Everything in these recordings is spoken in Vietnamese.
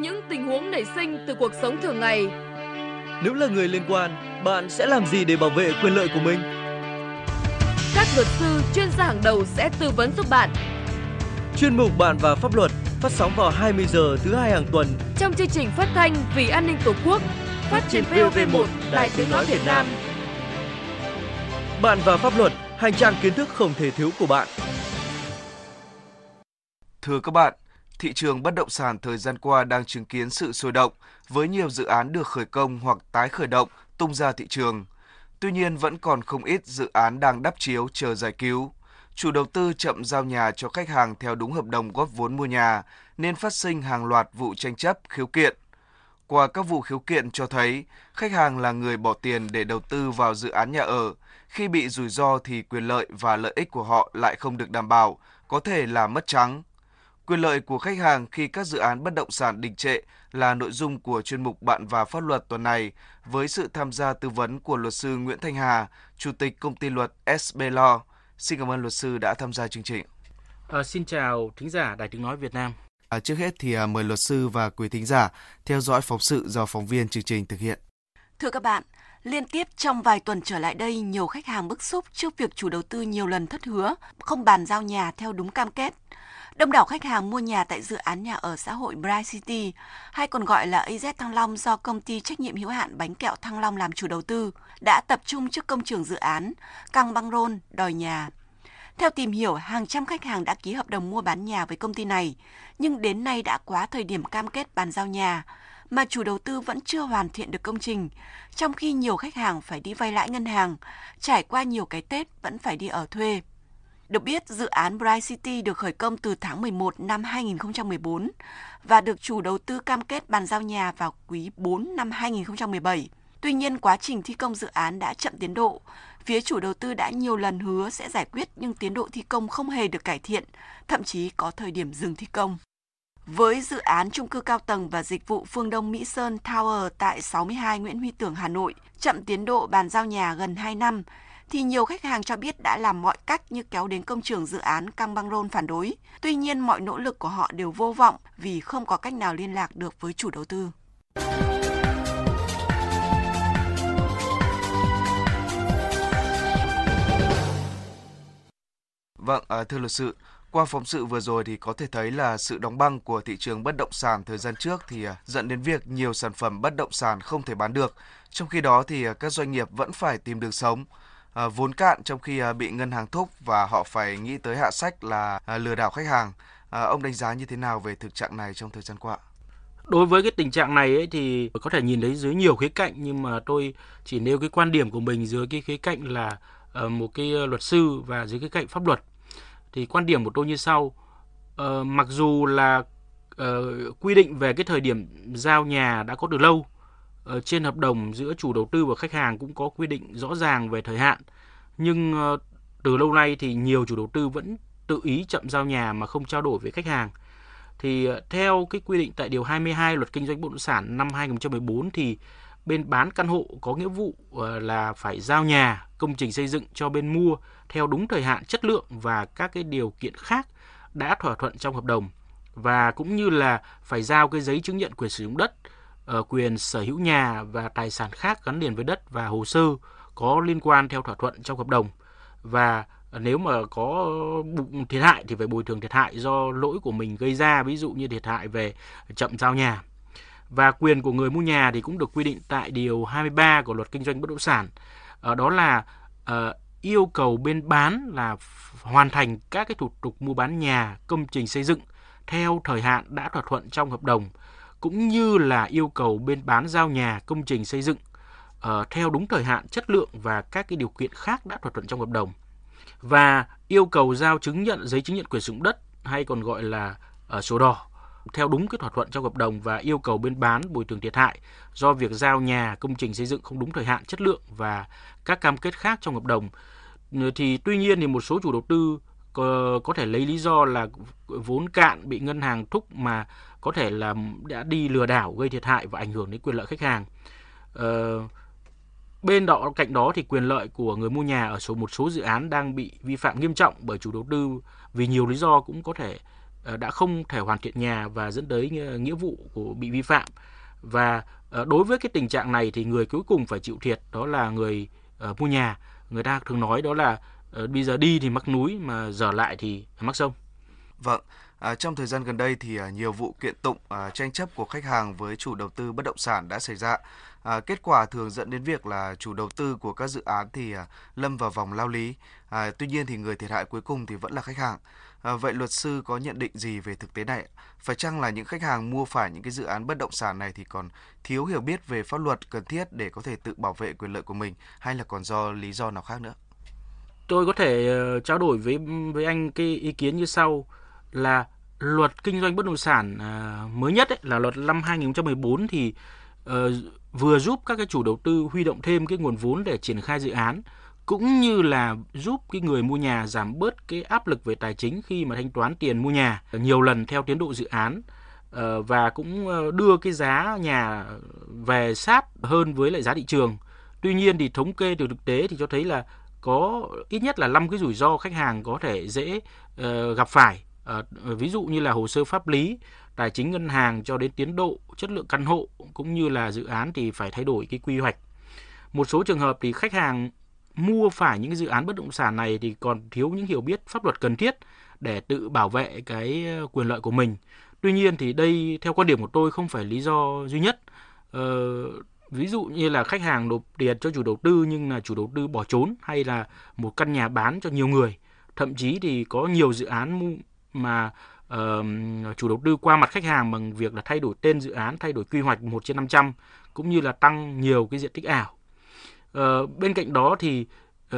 những tình huống nảy sinh từ cuộc sống thường ngày. Nếu là người liên quan, bạn sẽ làm gì để bảo vệ quyền lợi của mình? Các luật sư, chuyên gia hàng đầu sẽ tư vấn giúp bạn. Chuyên mục Bạn và Pháp luật phát sóng vào 20 giờ thứ hai hàng tuần trong chương trình phát thanh Vì an ninh Tổ quốc phát trên VOV1 Đài Tiếng nói Việt Nam. Bạn và pháp luật, hành trang kiến thức không thể thiếu của bạn. Thưa các bạn, thị trường bất động sản thời gian qua đang chứng kiến sự sôi động, với nhiều dự án được khởi công hoặc tái khởi động, tung ra thị trường. Tuy nhiên, vẫn còn không ít dự án đang đắp chiếu chờ giải cứu. Chủ đầu tư chậm giao nhà cho khách hàng theo đúng hợp đồng góp vốn mua nhà, nên phát sinh hàng loạt vụ tranh chấp, khiếu kiện. Qua các vụ khiếu kiện cho thấy, khách hàng là người bỏ tiền để đầu tư vào dự án nhà ở. Khi bị rủi ro thì quyền lợi và lợi ích của họ lại không được đảm bảo, có thể là mất trắng – Quyền lợi của khách hàng khi các dự án bất động sản đình trệ là nội dung của chuyên mục Bạn và Pháp luật tuần này với sự tham gia tư vấn của luật sư Nguyễn Thanh Hà, Chủ tịch Công ty luật SB Law. Xin cảm ơn luật sư đã tham gia chương trình. À, xin chào thính giả Đài Tiếng Nói Việt Nam. À, trước hết thì à, mời luật sư và quý thính giả theo dõi phóng sự do phóng viên chương trình thực hiện. Thưa các bạn, Liên tiếp trong vài tuần trở lại đây, nhiều khách hàng bức xúc trước việc chủ đầu tư nhiều lần thất hứa, không bàn giao nhà theo đúng cam kết. Đông đảo khách hàng mua nhà tại dự án nhà ở xã hội Bright City, hay còn gọi là AZ Thăng Long do công ty trách nhiệm hữu hạn bánh kẹo Thăng Long làm chủ đầu tư, đã tập trung trước công trường dự án, căng băng rôn, đòi nhà. Theo tìm hiểu, hàng trăm khách hàng đã ký hợp đồng mua bán nhà với công ty này, nhưng đến nay đã quá thời điểm cam kết bàn giao nhà, mà chủ đầu tư vẫn chưa hoàn thiện được công trình, trong khi nhiều khách hàng phải đi vay lãi ngân hàng, trải qua nhiều cái Tết vẫn phải đi ở thuê. Được biết, dự án Bright City được khởi công từ tháng 11 năm 2014 và được chủ đầu tư cam kết bàn giao nhà vào quý 4 năm 2017. Tuy nhiên, quá trình thi công dự án đã chậm tiến độ. Phía chủ đầu tư đã nhiều lần hứa sẽ giải quyết nhưng tiến độ thi công không hề được cải thiện, thậm chí có thời điểm dừng thi công. Với dự án trung cư cao tầng và dịch vụ phương Đông Mỹ Sơn Tower tại 62 Nguyễn Huy Tưởng, Hà Nội, chậm tiến độ bàn giao nhà gần 2 năm, thì nhiều khách hàng cho biết đã làm mọi cách như kéo đến công trường dự án Căng Băng Rôn phản đối. Tuy nhiên, mọi nỗ lực của họ đều vô vọng vì không có cách nào liên lạc được với chủ đầu tư. Vâng, à, thưa luật sư, qua phóng sự vừa rồi thì có thể thấy là sự đóng băng của thị trường bất động sản thời gian trước thì à, dẫn đến việc nhiều sản phẩm bất động sản không thể bán được. Trong khi đó thì à, các doanh nghiệp vẫn phải tìm đường sống. À, vốn cạn trong khi à, bị ngân hàng thúc và họ phải nghĩ tới hạ sách là à, lừa đảo khách hàng. ông đánh giá như thế nào về thực trạng này trong thời gian qua? Đối với cái tình trạng này ấy thì có thể nhìn thấy dưới nhiều khía cạnh nhưng mà tôi chỉ nêu cái quan điểm của mình dưới cái khía cạnh là ờ, một cái luật sư và dưới cái cạnh pháp luật. Thì quan điểm của tôi như sau. Ờ, mặc dù là ờ, quy định về cái thời điểm giao nhà đã có từ lâu Ờ, trên hợp đồng giữa chủ đầu tư và khách hàng cũng có quy định rõ ràng về thời hạn. Nhưng ờ, từ lâu nay thì nhiều chủ đầu tư vẫn tự ý chậm giao nhà mà không trao đổi với khách hàng. Thì ờ, theo cái quy định tại điều 22 Luật kinh doanh bất động sản năm 2014 thì bên bán căn hộ có nghĩa vụ là phải giao nhà, công trình xây dựng cho bên mua theo đúng thời hạn, chất lượng và các cái điều kiện khác đã thỏa thuận trong hợp đồng và cũng như là phải giao cái giấy chứng nhận quyền sử dụng đất Ờ, quyền sở hữu nhà và tài sản khác gắn liền với đất và hồ sơ có liên quan theo thỏa thuận trong hợp đồng và nếu mà có thiệt hại thì phải bồi thường thiệt hại do lỗi của mình gây ra ví dụ như thiệt hại về chậm giao nhà và quyền của người mua nhà thì cũng được quy định tại điều 23 của luật kinh doanh bất động sản ờ, đó là ờ, yêu cầu bên bán là hoàn thành các cái thủ tục mua bán nhà công trình xây dựng theo thời hạn đã thỏa thuận trong hợp đồng cũng như là yêu cầu bên bán giao nhà công trình xây dựng uh, theo đúng thời hạn, chất lượng và các cái điều kiện khác đã thỏa thuận trong hợp đồng và yêu cầu giao chứng nhận giấy chứng nhận quyền sử dụng đất hay còn gọi là uh, sổ đỏ theo đúng cái thỏa thuận trong hợp đồng và yêu cầu bên bán bồi thường thiệt hại do việc giao nhà công trình xây dựng không đúng thời hạn chất lượng và các cam kết khác trong hợp đồng ờ, thì tuy nhiên thì một số chủ đầu tư có thể lấy lý do là vốn cạn bị ngân hàng thúc mà có thể là đã đi lừa đảo gây thiệt hại và ảnh hưởng đến quyền lợi khách hàng. Ờ, bên đó cạnh đó thì quyền lợi của người mua nhà ở số một số dự án đang bị vi phạm nghiêm trọng bởi chủ đầu tư vì nhiều lý do cũng có thể ờ, đã không thể hoàn thiện nhà và dẫn tới nghĩa vụ của bị vi phạm và ờ, đối với cái tình trạng này thì người cuối cùng phải chịu thiệt đó là người ờ, mua nhà người ta thường nói đó là bây giờ đi thì mắc núi mà giờ lại thì mắc sông vâng À, trong thời gian gần đây thì à, nhiều vụ kiện tụng à, tranh chấp của khách hàng với chủ đầu tư bất động sản đã xảy ra. À, kết quả thường dẫn đến việc là chủ đầu tư của các dự án thì à, lâm vào vòng lao lý. À, tuy nhiên thì người thiệt hại cuối cùng thì vẫn là khách hàng. À, vậy luật sư có nhận định gì về thực tế này? Phải chăng là những khách hàng mua phải những cái dự án bất động sản này thì còn thiếu hiểu biết về pháp luật cần thiết để có thể tự bảo vệ quyền lợi của mình hay là còn do lý do nào khác nữa? Tôi có thể ờ, trao đổi với với anh cái ý kiến như sau là luật kinh doanh bất động sản à, mới nhất ấy, là luật năm 2014 thì ờ, vừa giúp các cái chủ đầu tư huy động thêm cái nguồn vốn để triển khai dự án cũng như là giúp cái người mua nhà giảm bớt cái áp lực về tài chính khi mà thanh toán tiền mua nhà nhiều lần theo tiến độ dự án ờ, và cũng ờ, đưa cái giá nhà về sát hơn với lại giá thị trường. Tuy nhiên thì thống kê từ thực tế thì cho thấy là có ít nhất là 5 cái rủi ro khách hàng có thể dễ gặp phải À, ví dụ như là hồ sơ pháp lý, tài chính ngân hàng cho đến tiến độ, chất lượng căn hộ cũng như là dự án thì phải thay đổi cái quy hoạch. Một số trường hợp thì khách hàng mua phải những cái dự án bất động sản này thì còn thiếu những hiểu biết pháp luật cần thiết để tự bảo vệ cái ờ, quyền lợi của mình. Tuy nhiên thì đây theo quan điểm của tôi không phải lý do duy nhất. Ờ, ví dụ như là khách hàng nộp tiền cho chủ đầu tư nhưng là chủ đầu tư bỏ trốn hay là một căn nhà bán cho nhiều người thậm chí thì có nhiều dự án mà uh, chủ đầu tư qua mặt khách hàng bằng việc là thay đổi tên dự án, thay đổi quy hoạch 1 trên 500 cũng như là tăng nhiều cái diện tích ảo. Uh, bên cạnh đó thì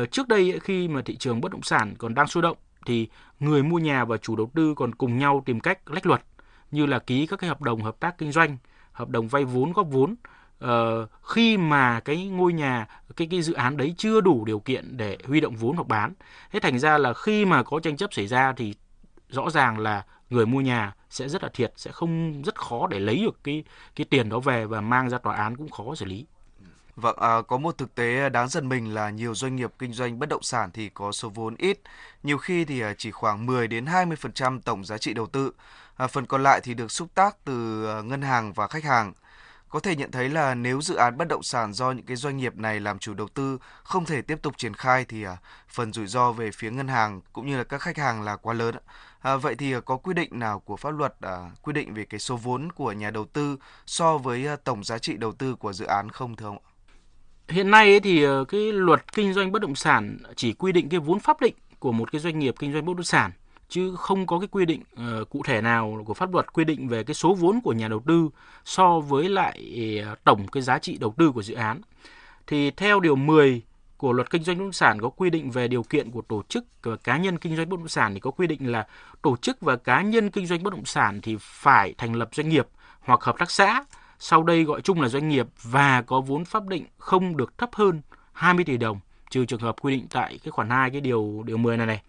uh, trước đây ấy, khi mà thị trường bất động sản còn đang sôi động thì người mua nhà và chủ đầu tư còn cùng nhau tìm cách lách luật như là ký các cái hợp đồng hợp tác kinh doanh, hợp đồng vay vốn góp vốn uh, khi mà cái ngôi nhà cái cái dự án đấy chưa đủ điều kiện để huy động vốn hoặc bán thế thành ra là khi mà có tranh chấp xảy ra thì rõ ràng là người mua nhà sẽ rất là thiệt sẽ không rất khó để lấy được cái cái tiền đó về và mang ra tòa án cũng khó xử lý Vâng, à, có một thực tế đáng giật mình là nhiều doanh nghiệp kinh doanh bất động sản thì có số vốn ít, nhiều khi thì à, chỉ khoảng 10 đến 20% tổng giá trị đầu tư. À, phần còn lại thì được xúc tác từ à, ngân hàng và khách hàng. Có thể nhận thấy là nếu dự án bất động sản do những cái doanh nghiệp này làm chủ đầu tư không thể tiếp tục triển khai thì à, phần rủi ro về phía ngân hàng cũng như là các khách hàng là quá lớn. À, vậy thì à, có quy định nào của pháp luật à, quy định về cái số vốn của nhà đầu tư so với à, tổng giá trị đầu tư của dự án không thưa ông Hiện nay thì ờ, cái luật kinh doanh bất động sản chỉ quy định cái vốn pháp định của một cái doanh nghiệp kinh doanh bất động sản chứ không có cái quy định uh, cụ thể nào của pháp luật quy định về cái số vốn của nhà đầu tư so với lại uh, tổng cái giá trị đầu tư của dự án. Thì theo điều 10 của luật kinh doanh bất động sản có quy định về điều kiện của tổ chức và cá nhân kinh doanh bất động sản thì có quy định là tổ chức và cá nhân kinh doanh bất động sản thì phải thành lập doanh nghiệp hoặc hợp tác xã, sau đây gọi chung là doanh nghiệp và có vốn pháp định không được thấp hơn 20 tỷ đồng trừ trường hợp quy định tại cái khoản 2 cái điều điều 10 này này.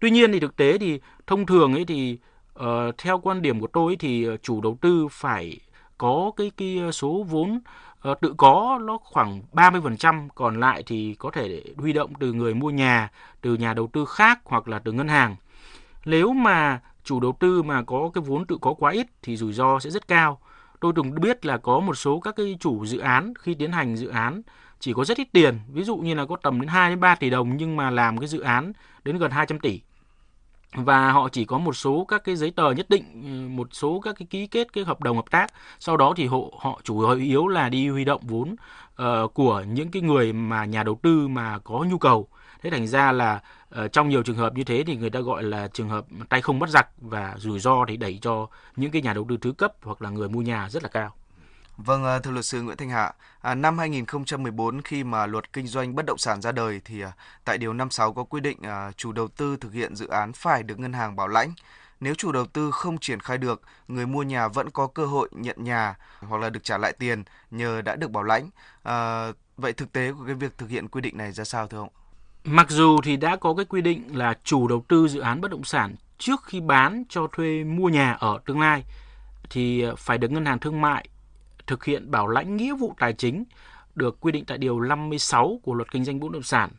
Tuy nhiên thì thực tế thì thông thường ấy thì uh, theo quan điểm của tôi ấy, thì chủ đầu tư phải có cái cái số vốn Ờ, tự có nó khoảng 30%, còn lại thì có thể huy động từ người mua nhà, từ nhà đầu tư khác hoặc là từ ngân hàng. Nếu mà chủ đầu tư mà có cái vốn tự có quá ít thì rủi ro sẽ rất cao. Tôi từng biết là có một số các cái chủ dự án khi tiến hành dự án chỉ có rất ít tiền, ví dụ như là có tầm đến 2 đến 3 tỷ đồng nhưng mà làm cái dự án đến gần 200 tỷ và họ chỉ có một số các cái giấy tờ nhất định ừ, một số các cái ký kết cái hợp đồng hợp tác sau đó thì họ họ chủ yếu là đi huy động vốn uh, của những cái người mà nhà đầu tư mà có nhu cầu thế thành ra là uh, trong nhiều trường hợp như thế thì người ta gọi là trường hợp tay không bắt giặc và rủi ro thì đẩy cho những cái nhà đầu tư thứ cấp hoặc là người mua nhà rất là cao Vâng, ờ, thưa luật sư Nguyễn Thanh Hạ, à, năm 2014 khi mà luật kinh doanh bất động sản ra đời thì à, tại điều 56 có quy định à, chủ đầu tư thực hiện dự án phải được ngân hàng bảo lãnh. Nếu chủ đầu tư không triển khai được, người mua nhà vẫn có cơ hội nhận nhà hoặc là được trả lại tiền nhờ đã được bảo lãnh. À, vậy thực tế của cái việc thực hiện quy định này ra sao thưa ông? Mặc dù thì đã có cái quy định là chủ đầu tư dự án bất động sản trước khi bán cho thuê mua nhà ở tương lai thì ờ, phải được ngân hàng thương mại thực hiện bảo lãnh nghĩa vụ tài chính được quy định tại điều 56 của luật kinh doanh bất động sản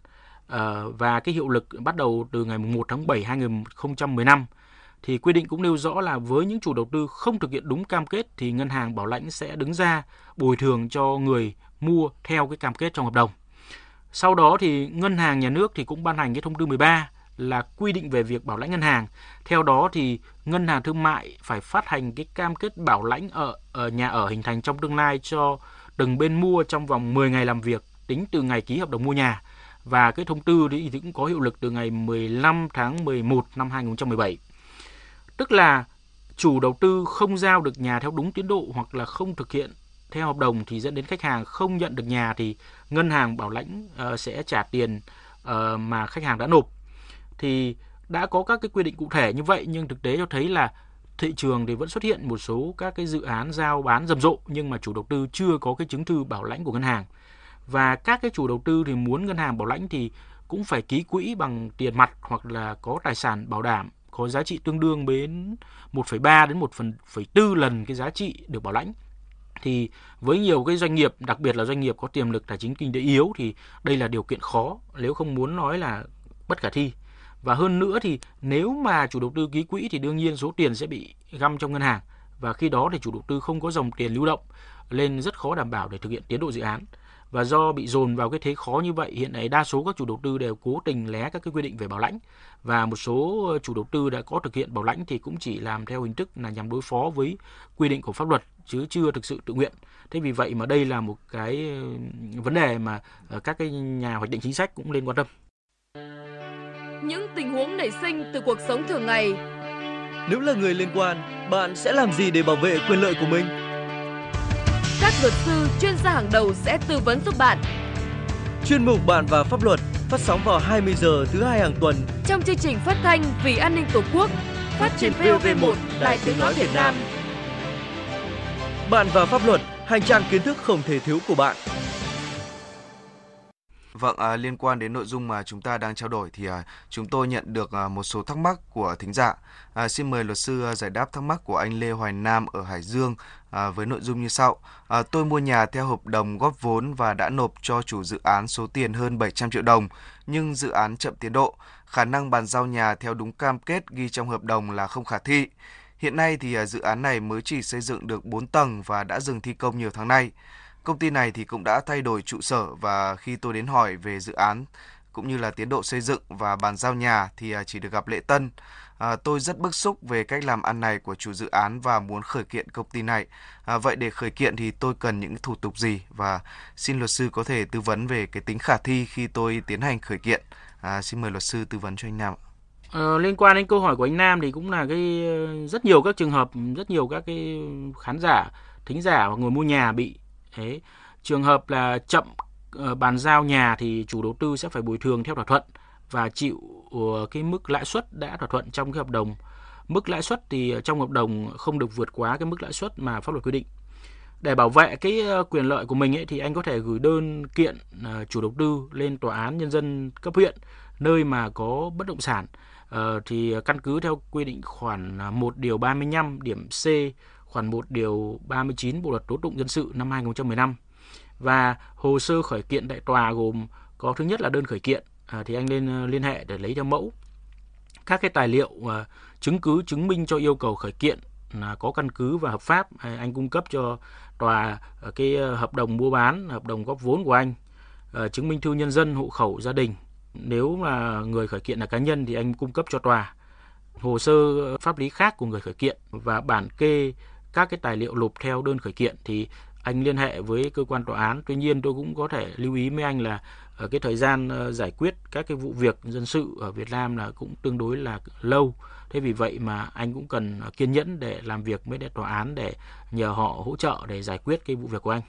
ờ, và cái hiệu lực bắt đầu từ ngày 1 tháng 7 2015 thì quy định cũng nêu rõ là với những chủ đầu tư không thực hiện đúng cam kết thì ngân hàng bảo lãnh sẽ đứng ra bồi thường cho người mua theo cái cam kết trong hợp đồng. Sau đó thì ngân hàng nhà nước thì cũng ban hành cái thông tư 13 là quy định về việc bảo lãnh ngân hàng. Theo đó thì ngân hàng thương mại phải phát hành cái cam kết bảo lãnh ở, ở nhà ở hình thành trong tương lai cho từng bên mua trong vòng 10 ngày làm việc tính từ ngày ký hợp đồng mua nhà và cái thông tư thì cũng có hiệu lực từ ngày 15 tháng 11 năm 2017. Tức là chủ đầu tư không giao được nhà theo đúng tiến độ hoặc là không thực hiện theo hợp đồng thì dẫn đến khách hàng không nhận được nhà thì ngân hàng bảo lãnh uh, sẽ trả tiền uh, mà khách hàng đã nộp thì đã có các cái quy định cụ thể như vậy nhưng thực tế cho thấy là thị trường thì vẫn xuất hiện một số các cái dự án giao bán rầm rộ nhưng mà chủ đầu tư chưa có cái chứng thư bảo lãnh của ngân hàng và các cái chủ đầu tư thì muốn ngân hàng bảo lãnh thì cũng phải ký quỹ bằng tiền mặt hoặc là có tài sản bảo đảm có giá trị tương đương đến 1,3 đến 1,4 lần cái giá trị được bảo lãnh thì với nhiều cái doanh nghiệp đặc biệt là doanh nghiệp có tiềm lực tài chính kinh tế yếu thì đây là điều kiện khó nếu không muốn nói là bất khả thi và hơn nữa thì nếu mà chủ đầu tư ký quỹ thì đương nhiên số tiền sẽ bị găm trong ngân hàng và khi đó thì chủ đầu tư không có dòng tiền lưu động nên rất khó đảm bảo để thực hiện tiến độ dự án. Và do bị dồn vào cái thế khó như vậy, hiện nay đa số các chủ đầu tư đều cố tình lé các cái quy định về bảo lãnh và một số ờ, chủ đầu tư đã có thực hiện bảo lãnh thì cũng chỉ làm theo hình thức là nhằm đối phó với quy định của pháp luật chứ chưa thực sự tự nguyện. Thế vì vậy mà đây là một cái ờ, vấn đề mà ờ, các cái nhà hoạch định chính sách cũng nên quan tâm những tình huống nảy sinh từ cuộc sống thường ngày. Nếu là người liên quan, bạn sẽ làm gì để bảo vệ quyền lợi của mình? Các luật sư, chuyên gia hàng đầu sẽ tư vấn giúp bạn. Chuyên mục Bạn và Pháp luật phát sóng vào 20 giờ thứ hai hàng tuần trong chương trình phát thanh Vì an ninh Tổ quốc phát trên VOV1 Đài Tiếng nói Việt Nam. Bạn và Pháp luật, hành trang kiến thức không thể thiếu của bạn. Vâng, à, liên quan đến nội dung mà chúng ta đang trao đổi thì à, chúng tôi nhận được à, một số thắc mắc của thính giả. À, xin mời luật sư à, giải đáp thắc mắc của anh Lê Hoài Nam ở Hải Dương à, với nội dung như sau. À, tôi mua nhà theo hợp đồng góp vốn và đã nộp cho chủ dự án số tiền hơn 700 triệu đồng, nhưng dự án chậm tiến độ. Khả năng bàn giao nhà theo đúng cam kết ghi trong hợp đồng là không khả thi. Hiện nay thì à, dự án này mới chỉ xây dựng được 4 tầng và đã dừng thi công nhiều tháng nay. Công ty này thì cũng đã thay đổi trụ sở và khi tôi đến hỏi về dự án cũng như là tiến độ xây dựng và bàn giao nhà thì à, chỉ được gặp lễ tân. À, tôi rất bức xúc về cách làm ăn này của chủ dự án và muốn khởi kiện công ty này. À, vậy để khởi kiện thì tôi cần những thủ tục gì và xin luật sư có thể tư vấn về cái tính khả thi khi tôi tiến hành khởi kiện. À, xin mời luật sư tư vấn cho anh Nam. Ờ, liên quan đến câu hỏi của anh Nam thì cũng là cái ờ, rất nhiều các trường hợp, rất nhiều các cái khán giả, thính giả và người mua nhà bị Thế trường hợp là chậm ờ, bàn giao nhà thì chủ đầu tư sẽ phải bồi thường theo thỏa thuận và chịu ờ, cái mức lãi suất đã thỏa thuận trong cái hợp đồng. Mức lãi suất thì trong hợp đồng không được vượt quá cái mức lãi suất mà pháp luật quy định. Để bảo vệ cái ờ, quyền lợi của mình ấy, thì anh có thể gửi đơn kiện chủ đầu tư lên tòa án nhân dân cấp huyện nơi mà có bất động sản thì căn cứ theo quy định khoản 1 điều 35 điểm C khoản 1 điều 39 Bộ luật tố tụng dân sự năm 2015 và hồ sơ khởi kiện đại tòa gồm có thứ nhất là đơn khởi kiện à, thì anh lên ờ, liên hệ để lấy theo mẫu các cái tài liệu à, chứng cứ chứng minh cho yêu cầu khởi kiện là có căn cứ và hợp pháp à, anh cung cấp cho tòa à, cái hợp đồng mua bán hợp đồng góp vốn của anh à, chứng minh thư nhân dân hộ khẩu gia đình nếu là người khởi kiện là cá nhân thì anh cung cấp cho tòa hồ sơ pháp lý khác của người khởi kiện và bản kê các cái tài liệu lục theo đơn khởi kiện thì anh liên hệ với cơ quan tòa án. Tuy nhiên tôi cũng có thể lưu ý với anh là ở ờ, cái thời gian ờ, giải quyết các cái vụ việc dân sự ở Việt Nam là cũng tương đối là lâu. Thế vì vậy mà anh cũng cần kiên nhẫn để làm việc với tòa án để nhờ họ hỗ trợ để giải quyết cái vụ việc của anh.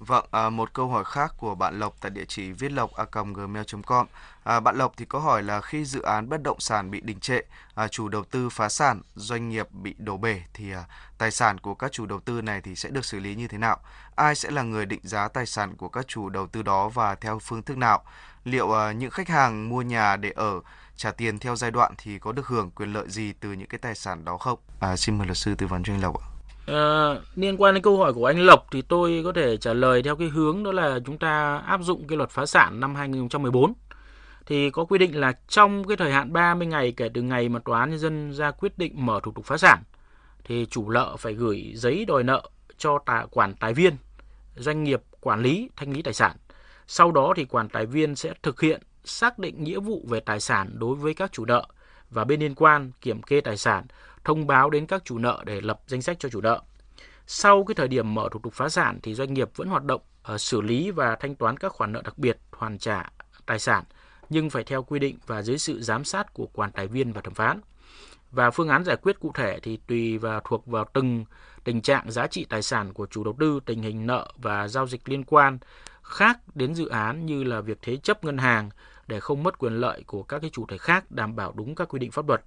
Vâng, à, một câu hỏi khác của bạn Lộc tại địa chỉ viết lộc a gmail.com. À, bạn Lộc thì có hỏi là khi dự án bất động sản bị đình trệ, à, chủ đầu tư phá sản, doanh nghiệp bị đổ bể thì à, tài sản của các chủ đầu tư này thì sẽ được xử lý như thế nào? Ai sẽ là người định giá tài sản của các chủ đầu tư đó và theo phương thức nào? Liệu à, những khách hàng mua nhà để ở trả tiền theo giai đoạn thì có được hưởng quyền lợi gì từ những cái tài sản đó không? À, xin mời luật sư tư vấn cho anh Lộc ạ. À, liên quan đến câu hỏi của anh Lộc thì tôi có thể trả lời theo cái hướng đó là chúng ta áp dụng cái luật phá sản năm 2014 thì có quy định là trong cái thời hạn 30 ngày kể từ ngày mà tòa án nhân dân ra quyết định mở thủ tục phá sản thì chủ nợ phải gửi giấy đòi nợ cho tài quản tài viên, doanh nghiệp quản lý thanh lý tài sản. Sau đó thì quản tài viên sẽ thực hiện xác định nghĩa vụ về tài sản đối với các chủ nợ và bên liên quan kiểm kê tài sản thông báo đến các chủ nợ để lập danh sách cho chủ nợ. Sau cái thời điểm mở thủ tục phá sản thì doanh nghiệp vẫn hoạt động uh, xử lý và thanh toán các khoản nợ đặc biệt hoàn trả tài sản nhưng phải theo quy định và dưới sự giám sát của quan tài viên và thẩm phán. Và phương án giải quyết cụ thể thì tùy và thuộc vào từng tình trạng giá trị tài sản của chủ đầu tư, tình hình nợ và giao dịch liên quan khác đến dự án như là việc thế chấp ngân hàng để không mất quyền lợi của các cái chủ thể khác đảm bảo đúng các quy định pháp luật.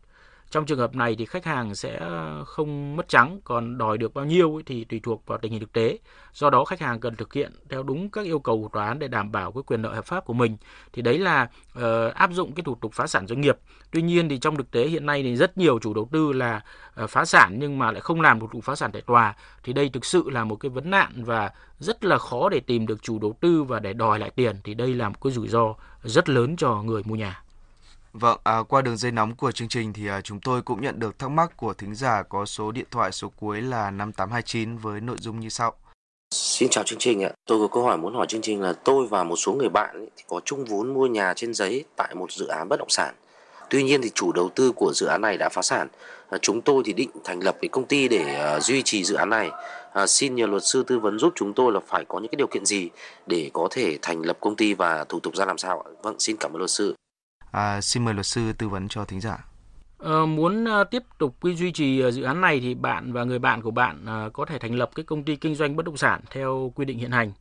Trong trường hợp này thì khách hàng sẽ không mất trắng, còn đòi được bao nhiêu thì tùy thuộc vào tình hình thực tế. Do đó khách hàng cần thực hiện theo đúng các yêu cầu của tòa án để đảm bảo cái quyền lợi hợp pháp của mình. Thì đấy là uh, áp dụng cái thủ tục phá sản doanh nghiệp. Tuy nhiên thì trong thực tế hiện nay thì rất nhiều chủ đầu tư là uh, phá sản nhưng mà lại không làm thủ tục phá sản tại tòa. Thì đây thực sự là một cái vấn nạn và rất là khó để tìm được chủ đầu tư và để đòi lại tiền thì đây là một cái rủi ro rất lớn cho người mua nhà. Vâng, à, qua đường dây nóng của chương trình thì à, chúng tôi cũng nhận được thắc mắc của thính giả có số điện thoại số cuối là 5829 với nội dung như sau. Xin chào chương trình ạ. Tôi có câu hỏi muốn hỏi chương trình là tôi và một số người bạn ấy, thì có chung vốn mua nhà trên giấy tại một dự án bất động sản. Tuy nhiên thì chủ đầu tư của dự án này đã phá sản. À, chúng tôi thì định thành lập cái công ty để à, duy trì dự án này. À, xin nhờ luật sư tư vấn giúp chúng tôi là phải có những cái điều kiện gì để có thể thành lập công ty và thủ tục ra làm sao ạ? Vâng, xin cảm ơn luật sư. À, xin mời luật sư tư vấn cho thính giả. À, muốn à, tiếp tục quy duy trì ờ, dự án này thì bạn và người bạn của bạn à, có thể thành lập cái công ty kinh doanh bất động sản theo quy định hiện hành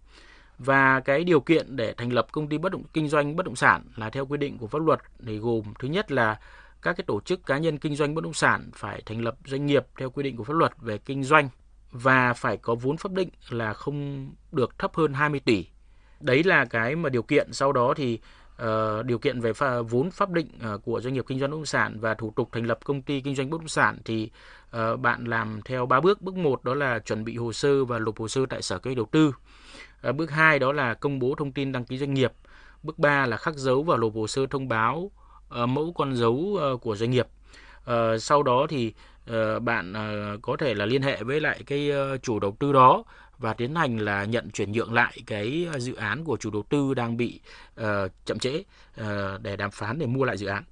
và cái điều kiện để thành lập công ty bất động kinh doanh bất động sản là theo quy định của pháp luật thì gồm thứ nhất là các cái tổ chức cá nhân kinh doanh bất động sản phải thành lập doanh nghiệp theo quy định của pháp luật về kinh doanh và phải có vốn pháp định là không được thấp hơn 20 tỷ. Đấy là cái mà điều kiện sau đó thì Ờ, điều kiện về pha, vốn pháp định uh, của doanh nghiệp kinh doanh bất động sản và thủ tục thành lập công ty kinh doanh bất động sản thì uh, bạn làm theo ba bước. Bước một đó là chuẩn bị hồ sơ và nộp hồ sơ tại Sở Kế hoạch Đầu tư. Uh, bước hai đó là công bố thông tin đăng ký doanh nghiệp. Bước ba là khắc dấu và nộp hồ sơ thông báo uh, mẫu con dấu uh, của doanh nghiệp. Uh, sau đó thì uh, bạn uh, có thể là liên hệ với lại cái uh, chủ đầu tư đó và tiến hành là nhận chuyển nhượng lại cái ờ, dự án của chủ đầu tư đang bị uh, chậm trễ uh, để đàm phán để mua lại dự án.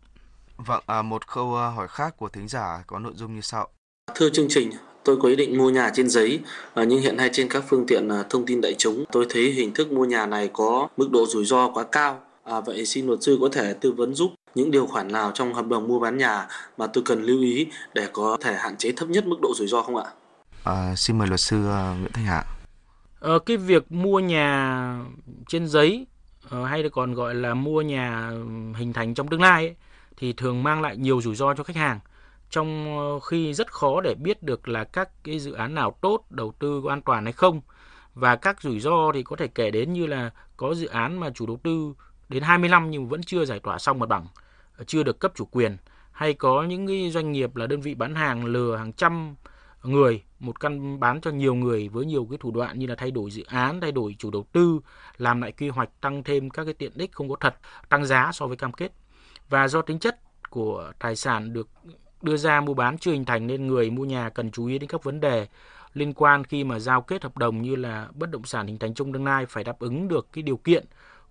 Vâng, à, một câu hỏi khác của thính giả có nội dung như sau. Thưa chương trình, tôi có ý định mua nhà trên giấy nhưng hiện nay trên các phương tiện thông tin đại chúng tôi thấy hình thức mua nhà này có mức độ rủi ro quá cao à, vậy xin luật sư có thể tư vấn giúp những điều khoản nào trong hợp đồng mua bán nhà mà tôi cần lưu ý để có thể hạn chế thấp nhất mức độ rủi ro không ạ à, xin mời luật sư Nguyễn Thanh Hạ Ờ, cái việc mua nhà trên giấy ờ, hay là còn gọi là mua nhà hình thành trong tương lai ấy, thì thường mang lại nhiều rủi ro cho khách hàng trong ờ, khi rất khó để biết được là các cái dự án nào tốt đầu tư có an toàn hay không và các rủi ro thì có thể kể đến như là có dự án mà chủ đầu tư đến 20 năm nhưng vẫn chưa giải tỏa xong mặt bằng chưa được cấp chủ quyền hay có những cái doanh nghiệp là đơn vị bán hàng lừa hàng trăm người, một căn bán cho nhiều người với nhiều cái thủ đoạn như là thay đổi dự án, thay đổi chủ đầu tư, làm lại quy hoạch, tăng thêm các cái tiện ích không có thật, tăng giá so với cam kết. Và do tính chất của tài sản được đưa ra mua bán chưa hình thành nên người mua nhà cần chú ý đến các vấn đề liên quan khi mà giao kết hợp đồng như là bất động sản hình thành trong tương lai phải đáp ứng được cái điều kiện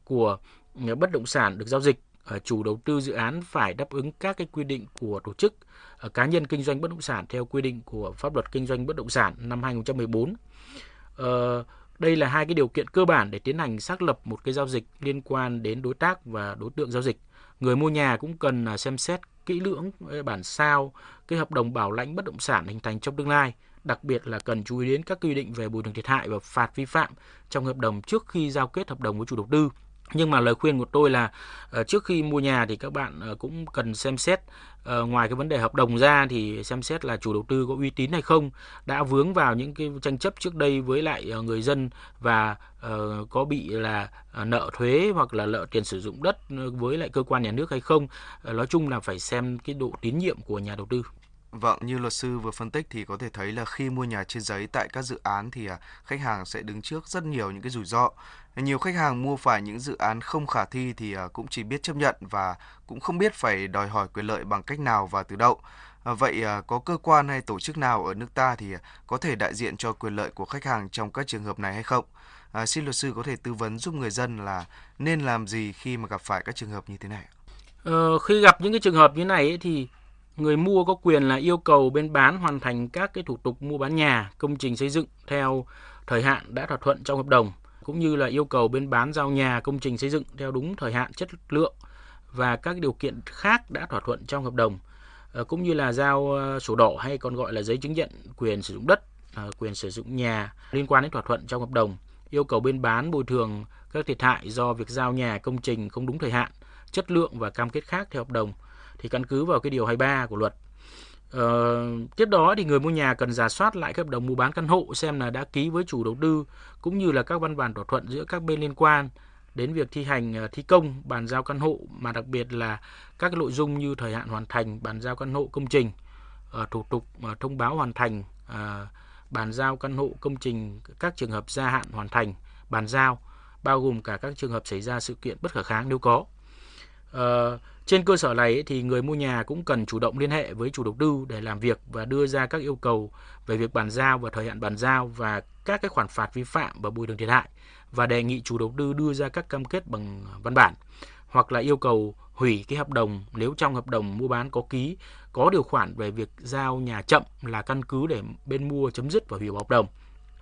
của ừ, bất động sản được giao dịch Ờ, chủ đầu tư dự án phải đáp ứng các cái quy định của tổ chức ờ, cá nhân kinh doanh bất động sản theo quy định của pháp luật kinh doanh bất động sản năm 2014. Ờ, đây là hai cái điều kiện cơ bản để tiến hành xác lập một cái giao dịch liên quan đến đối tác và đối tượng giao dịch. Người mua nhà cũng cần à, xem xét kỹ lưỡng bản sao cái hợp đồng bảo lãnh bất động sản hình thành trong tương lai, đặc biệt là cần chú ý đến các quy định về bồi thường thiệt hại và phạt vi phạm trong hợp đồng trước khi giao kết hợp đồng với chủ đầu tư nhưng mà lời khuyên của tôi là ờ, trước khi mua nhà thì các bạn ờ, cũng cần xem xét ờ, ngoài cái vấn đề hợp đồng ra thì xem xét là chủ đầu tư có uy tín hay không đã vướng vào những cái tranh chấp trước đây với lại người dân và có bị là nợ thuế hoặc là nợ tiền sử dụng đất với lại cơ quan nhà nước hay không nói chung là phải xem cái độ tín nhiệm của nhà đầu tư Vâng, như luật sư vừa phân tích thì có thể thấy là khi mua nhà trên giấy tại các dự án thì à, khách hàng sẽ đứng trước rất nhiều những cái rủi ro. Nhiều khách hàng mua phải những dự án không khả thi thì à, cũng chỉ biết chấp nhận và cũng không biết phải đòi hỏi quyền lợi bằng cách nào và từ đâu. À, vậy có cơ quan hay tổ chức nào ở nước ta thì có thể đại diện cho quyền lợi của khách hàng trong các trường hợp này hay không? À, xin luật sư có thể tư vấn giúp người dân là nên làm gì khi mà gặp phải các trường hợp như thế này? Ờ, khi gặp những cái trường hợp như này ấy thì người mua có quyền là yêu cầu bên bán hoàn thành các cái thủ tục mua bán nhà, công trình xây dựng theo thời hạn đã thỏa thuận trong hợp đồng cũng như là yêu cầu bên bán giao nhà, công trình xây dựng theo đúng thời hạn, chất lượng và các điều kiện khác đã thỏa thuận trong hợp đồng ờ, cũng như là giao ờ, sổ đỏ hay còn gọi là giấy chứng nhận quyền sử dụng đất, ờ, quyền sử dụng nhà liên quan đến thỏa thuận trong hợp đồng, yêu cầu bên bán bồi thường các thiệt hại do việc giao nhà công trình không đúng thời hạn, chất lượng và cam kết khác theo hợp đồng thì căn cứ vào cái điều 23 của luật. Ờ, tiếp đó thì người mua nhà cần giả soát lại các hợp đồng mua bán căn hộ xem là đã ký với chủ đầu tư cũng như là các văn bản thỏa thuận giữa các bên liên quan đến việc thi hành ờ, thi công bàn giao căn hộ mà đặc biệt là các nội dung như thời hạn hoàn thành bàn giao căn hộ công trình ờ, thủ tục ờ, thông báo hoàn thành bàn giao căn hộ công trình các trường hợp gia hạn hoàn thành bàn giao bao gồm cả các trường hợp xảy ra sự kiện bất khả kháng nếu có trên cơ sở này thì người mua nhà cũng cần chủ động liên hệ với chủ đầu tư để làm việc và đưa ra các yêu cầu về việc bàn giao và thời hạn bàn giao và các cái khoản phạt vi phạm và bồi thường thiệt hại và đề nghị chủ đầu tư đưa ra các cam kết bằng văn bản hoặc là yêu cầu hủy cái hợp đồng nếu trong hợp đồng mua bán có ký có điều khoản về việc giao nhà chậm là căn cứ để bên mua chấm dứt và hủy hợp đồng.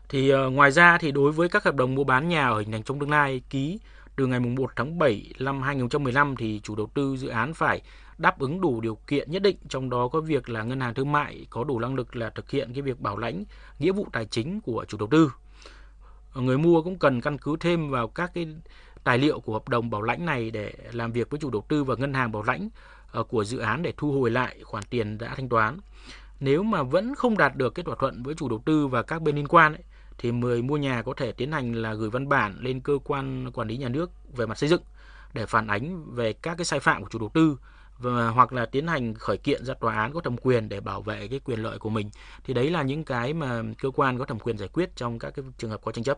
Thì uh, ngoài ra thì đối với các hợp đồng mua bán nhà ở hình thành trong tương lai ký từ ngày 1 tháng 7 năm 2015 thì chủ đầu tư dự án phải đáp ứng đủ điều kiện nhất định trong đó có việc là ngân hàng thương mại có đủ năng lực là thực hiện cái việc bảo lãnh nghĩa vụ tài chính của chủ đầu tư. Người mua cũng cần căn cứ thêm vào các cái tài liệu của hợp đồng bảo lãnh này để làm việc với chủ đầu tư và ngân hàng bảo lãnh ờ, của dự án để thu hồi lại khoản tiền đã thanh toán. Nếu mà vẫn không đạt được cái thỏa thuận với chủ đầu tư và các bên liên quan ấy, thì người mua nhà có thể tiến hành là gửi văn bản lên cơ quan quản lý nhà nước về mặt xây dựng để phản ánh về các cái sai phạm của chủ đầu tư và hoặc là tiến hành khởi kiện ra tòa án có thẩm quyền để bảo vệ cái quyền lợi của mình thì đấy là những cái mà cơ quan có thẩm quyền giải quyết trong các cái trường hợp có tranh chấp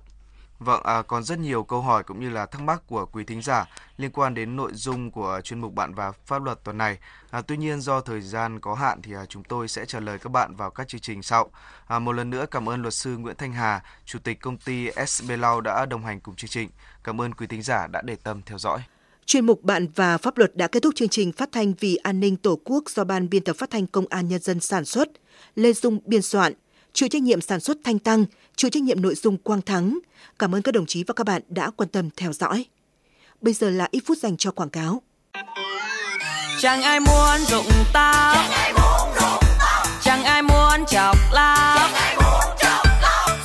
Vâng, à, còn rất nhiều câu hỏi cũng như là thắc mắc của quý thính giả liên quan đến nội dung của chuyên mục bạn và pháp luật tuần này. À, tuy nhiên do thời gian có hạn thì à, chúng tôi sẽ trả lời các bạn vào các chương trình sau. À, một lần nữa cảm ơn luật sư Nguyễn Thanh Hà, chủ tịch công ty SB Lau đã đồng hành cùng chương trình. Cảm ơn quý thính giả đã để tâm theo dõi. Chuyên mục Bạn và Pháp luật đã kết thúc chương trình phát thanh vì an ninh Tổ quốc do Ban biên tập phát thanh Công an Nhân dân sản xuất. Lê Dung biên soạn, chịu trách nhiệm sản xuất Thanh Tăng, chịu trách nhiệm nội dung Quang Thắng. Cảm ơn các đồng chí và các bạn đã quan tâm theo dõi. Bây giờ là ít phút dành cho quảng cáo. Chẳng ai muốn rụng tao. Chẳng ai muốn chọc lao.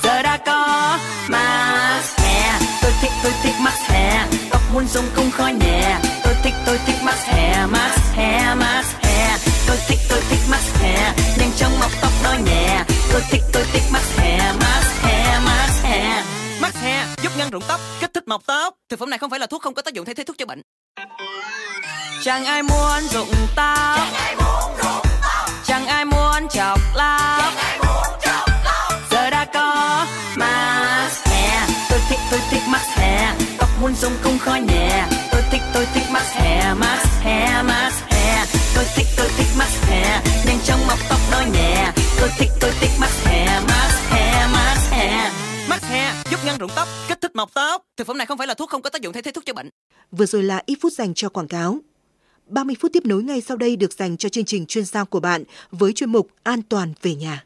Giờ đã có mask nè. Tôi thích tôi thích mask nè. Tóc muốn dùng không khói nhẹ, Tôi thích tôi thích mask nè. Mask nè mask nè. Tôi thích tôi thích mask nè. Nhanh chóng mọc tóc đôi nhẹ tôi thích tôi thích Max Hair Max Hair Max Hair Max Hair giúp ngăn rụng tóc kích thích mọc tóc thực phẩm này không phải là thuốc không có tác dụng thay thế thuốc chữa bệnh chẳng ai muốn rụng tóc chẳng ai muốn chọc lóc giờ đã có Max Hair tôi thích tôi thích Max Hair tóc muốn rụng không khó nhẹ tôi thích tôi thích Max thích mọc tóc. Thực phẩm này không phải là thuốc không có tác dụng thay thế thuốc chữa bệnh. Vừa rồi là ít phút dành cho quảng cáo. 30 phút tiếp nối ngay sau đây được dành cho chương trình chuyên gia của bạn với chuyên mục An toàn về nhà.